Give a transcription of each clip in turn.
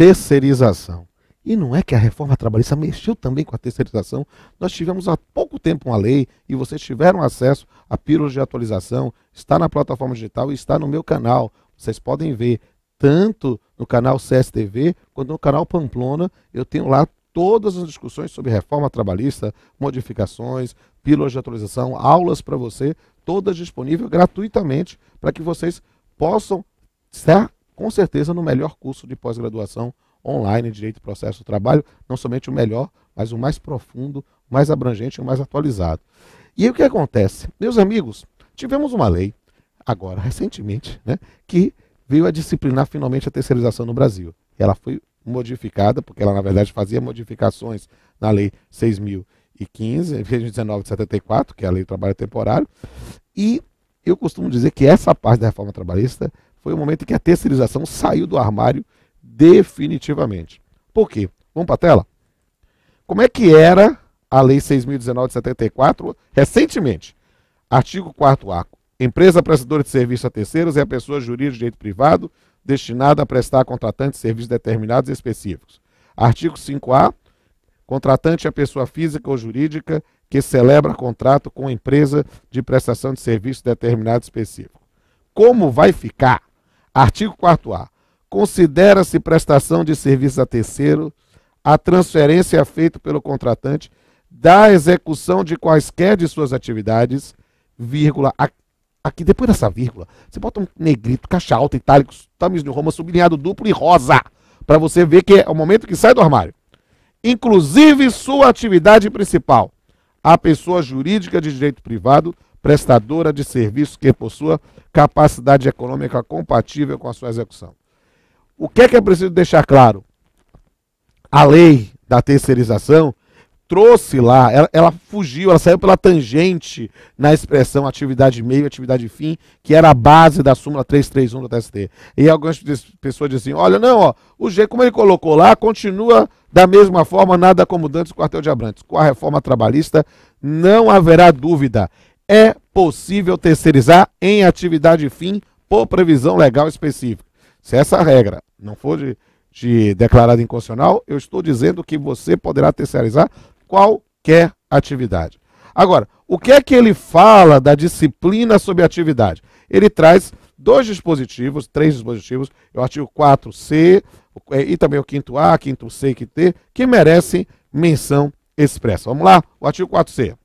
terceirização. E não é que a reforma trabalhista mexeu também com a terceirização. Nós tivemos há pouco tempo uma lei e vocês tiveram acesso a pílulas de atualização. Está na plataforma digital e está no meu canal. Vocês podem ver tanto no canal CSTV quanto no canal Pamplona. Eu tenho lá todas as discussões sobre reforma trabalhista, modificações, pílulas de atualização, aulas para você, todas disponíveis gratuitamente para que vocês possam estar com certeza no melhor curso de pós-graduação online Direito e Processo do Trabalho, não somente o melhor, mas o mais profundo, o mais abrangente e o mais atualizado. E aí o que acontece? Meus amigos, tivemos uma lei, agora, recentemente, né, que veio a disciplinar finalmente a terceirização no Brasil. Ela foi modificada, porque ela, na verdade, fazia modificações na Lei 6.015, 19 de 74, que é a Lei do Trabalho Temporário, e eu costumo dizer que essa parte da reforma trabalhista foi o momento em que a terceirização saiu do armário definitivamente. Por quê? Vamos para a tela? Como é que era a Lei 6.019 de 74 recentemente? Artigo 4 A. Empresa prestadora de serviço a terceiros é a pessoa jurídica de direito privado destinada a prestar a contratante serviços determinados e específicos. Artigo 5A. Contratante é a pessoa física ou jurídica que celebra contrato com empresa de prestação de serviço determinado e específico. Como vai ficar? Artigo 4A. Considera-se prestação de serviço a terceiro a transferência feita pelo contratante da execução de quaisquer de suas atividades, vírgula, aqui depois dessa vírgula, você bota um negrito, caixa alta, itálico, tamis de Roma, sublinhado duplo e rosa, para você ver que é o momento que sai do armário. Inclusive sua atividade principal, a pessoa jurídica de direito privado prestadora de serviço que possua capacidade econômica compatível com a sua execução. O que é que é preciso deixar claro? A lei da terceirização trouxe lá, ela, ela, fugiu, ela saiu pela tangente na expressão atividade meio, atividade fim, que era a base da súmula 331 do TST. E algumas pessoas dizem olha, não, ó, o G como ele colocou lá, continua da mesma forma, nada como dantes quartel de Abrantes. Com a reforma trabalhista, não haverá dúvida é possível terceirizar em atividade fim por previsão legal específica. Se essa regra não for de, de declarada inconstitucional, eu estou dizendo que você poderá terceirizar qualquer atividade. Agora, o que é que ele fala da disciplina sobre atividade? Ele traz dois dispositivos, três dispositivos, é o artigo 4C é, e também o 5A, 5C e 5T, que merecem menção expressa. Vamos lá? O artigo 4C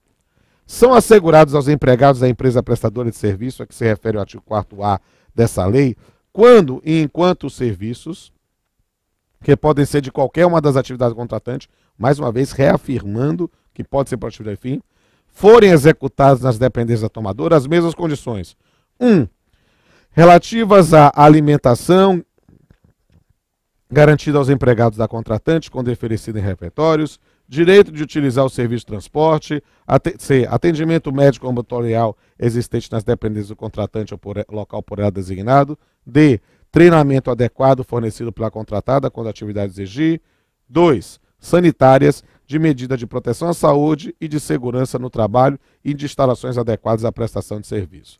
são assegurados aos empregados da empresa prestadora de serviço, a que se refere o artigo 4A dessa lei, quando e enquanto os serviços, que podem ser de qualquer uma das atividades contratantes, mais uma vez reafirmando que pode ser para atividade fim, forem executados nas dependências da tomadora as mesmas condições. 1. Um, relativas à alimentação garantida aos empregados da contratante, quando é oferecida em refeitórios direito de utilizar o serviço de transporte, C, atendimento médico ambulatorial existente nas dependências do contratante ou por, local por ela designado, D, treinamento adequado fornecido pela contratada quando a atividade exigir, 2, sanitárias de medida de proteção à saúde e de segurança no trabalho e de instalações adequadas à prestação de serviço.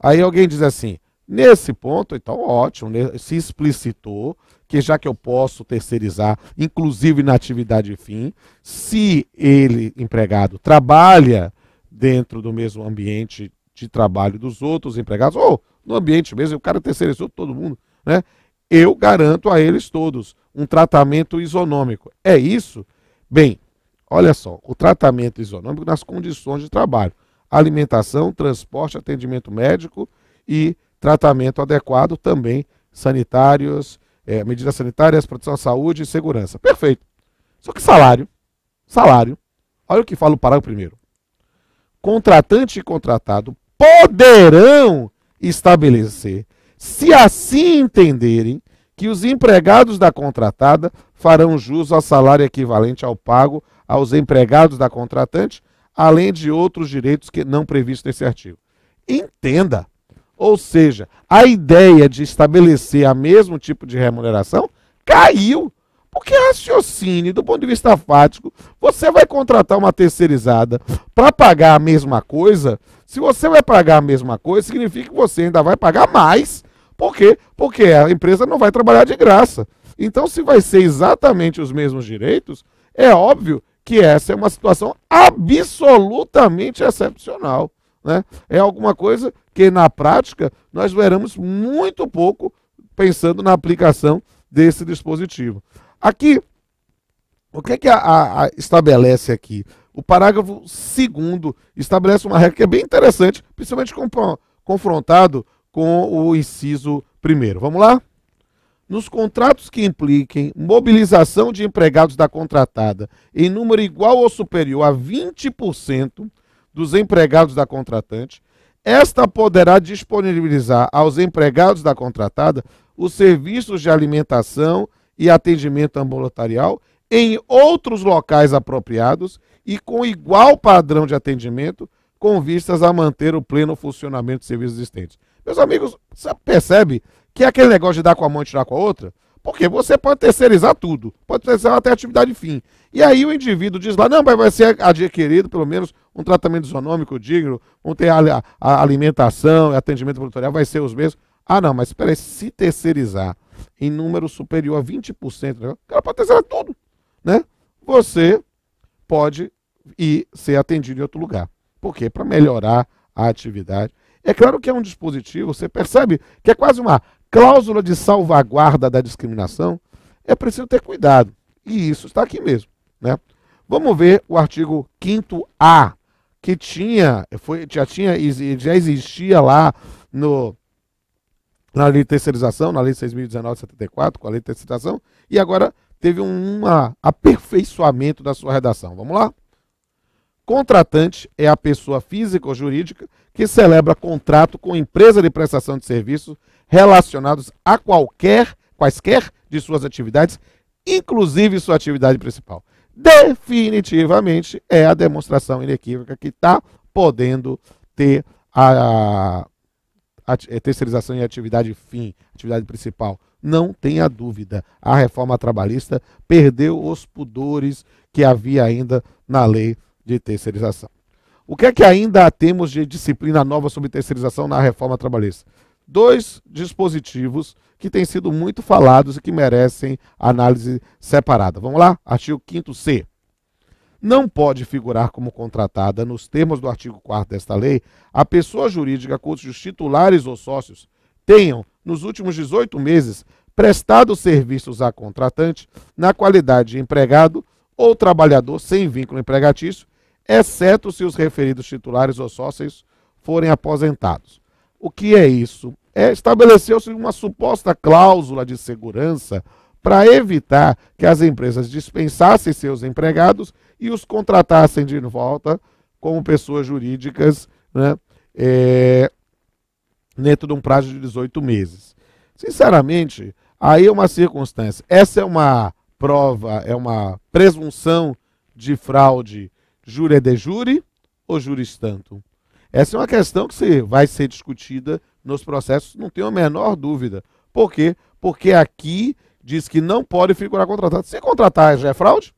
Aí alguém diz assim, Nesse ponto, então, ótimo, né? se explicitou que já que eu posso terceirizar, inclusive na atividade fim, se ele, empregado, trabalha dentro do mesmo ambiente de trabalho dos outros empregados, ou no ambiente mesmo, o cara terceirizou todo mundo, né? Eu garanto a eles todos um tratamento isonômico. É isso? Bem, olha só, o tratamento isonômico nas condições de trabalho, alimentação, transporte, atendimento médico e tratamento adequado também sanitários, é, medidas sanitárias, proteção à saúde e segurança. Perfeito. Só que salário, salário, olha o que fala o parágrafo primeiro. Contratante e contratado poderão estabelecer, se assim entenderem, que os empregados da contratada farão jus ao salário equivalente ao pago aos empregados da contratante, além de outros direitos que não previstos nesse artigo. Entenda, ou seja, a ideia de estabelecer a mesmo tipo de remuneração caiu. Porque raciocínio, do ponto de vista fático, você vai contratar uma terceirizada para pagar a mesma coisa. Se você vai pagar a mesma coisa, significa que você ainda vai pagar mais. Por quê? Porque a empresa não vai trabalhar de graça. Então, se vai ser exatamente os mesmos direitos, é óbvio que essa é uma situação absolutamente excepcional. Né? É alguma coisa que, na prática, nós veremos muito pouco pensando na aplicação desse dispositivo. Aqui, o que é que a, a, a estabelece aqui? O parágrafo 2 estabelece uma regra que é bem interessante, principalmente confrontado com o inciso 1. Vamos lá? Nos contratos que impliquem mobilização de empregados da contratada em número igual ou superior a 20% dos empregados da contratante, esta poderá disponibilizar aos empregados da contratada os serviços de alimentação e atendimento ambulatorial em outros locais apropriados e com igual padrão de atendimento, com vistas a manter o pleno funcionamento de serviços existentes. Meus amigos, você percebe que é aquele negócio de dar com a mão e tirar com a outra? Porque você pode terceirizar tudo, pode terceirizar até atividade fim. E aí o indivíduo diz lá, não, mas vai ser adquirido pelo menos um tratamento isonômico digno, vão ter a, a alimentação e atendimento produtorial, vai ser os mesmos. Ah, não, mas espera aí, se terceirizar em número superior a 20%, né? o cara pode terceirizar tudo, né? Você pode ir ser atendido em outro lugar. Por quê? Para melhorar a atividade. É claro que é um dispositivo, você percebe que é quase uma cláusula de salvaguarda da discriminação. É preciso ter cuidado. E isso está aqui mesmo, né? Vamos ver o artigo 5A que tinha, foi, já, tinha, já existia lá no, na lei de terceirização, na lei 6.019-74, com a lei de terceirização, e agora teve um aperfeiçoamento da sua redação. Vamos lá? Contratante é a pessoa física ou jurídica que celebra contrato com empresa de prestação de serviços relacionados a qualquer, quaisquer de suas atividades, inclusive sua atividade principal definitivamente é a demonstração inequívoca que está podendo ter a, a, a, é, terceirização e atividade fim, atividade principal. Não tenha dúvida, a reforma trabalhista perdeu os pudores que havia ainda na lei de terceirização. O que é que ainda temos de disciplina nova sobre terceirização na reforma trabalhista? dois dispositivos que têm sido muito falados e que merecem análise separada. Vamos lá? Artigo 5 C. Não pode figurar como contratada, nos termos do artigo 4 desta lei, a pessoa jurídica cujos titulares ou sócios tenham, nos últimos 18 meses, prestado serviços a contratante na qualidade de empregado ou trabalhador sem vínculo empregatício, exceto se os referidos titulares ou sócios forem aposentados. O que é isso? É, Estabeleceu-se uma suposta cláusula de segurança para evitar que as empresas dispensassem seus empregados e os contratassem de volta como pessoas jurídicas né, é, dentro de um prazo de 18 meses. Sinceramente, aí é uma circunstância. Essa é uma prova, é uma presunção de fraude júri de júri ou juris tantum? Essa é uma questão que vai ser discutida nos processos, não tenho a menor dúvida. Por quê? Porque aqui diz que não pode figurar contratado. Se contratar já é fraude?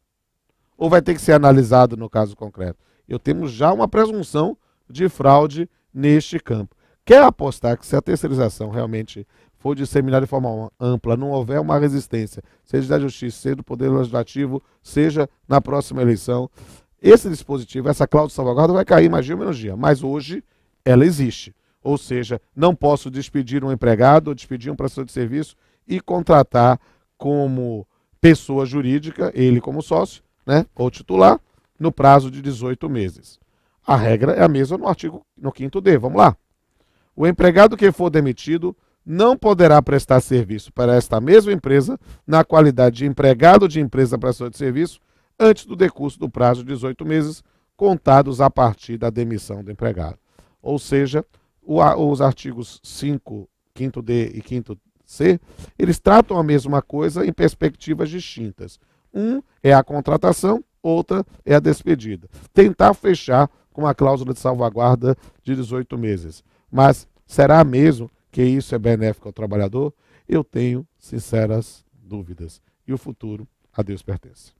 Ou vai ter que ser analisado no caso concreto? Eu tenho já uma presunção de fraude neste campo. Quer apostar que se a terceirização realmente for disseminada de forma ampla, não houver uma resistência, seja da Justiça, seja do Poder Legislativo, seja na próxima eleição, esse dispositivo, essa cláusula de salvaguarda vai cair mais dia ou menos dia, mas hoje ela existe. Ou seja, não posso despedir um empregado ou despedir um prestador de serviço e contratar como pessoa jurídica, ele como sócio, né, ou titular, no prazo de 18 meses. A regra é a mesma no artigo no 5D. Vamos lá. O empregado que for demitido não poderá prestar serviço para esta mesma empresa na qualidade de empregado de empresa prestador de serviço antes do decurso do prazo de 18 meses, contados a partir da demissão do empregado. Ou seja, o, os artigos 5, 5D e 5C, eles tratam a mesma coisa em perspectivas distintas. Um é a contratação, outra é a despedida. Tentar fechar com a cláusula de salvaguarda de 18 meses. Mas será mesmo que isso é benéfico ao trabalhador? Eu tenho sinceras dúvidas. E o futuro a Deus pertence.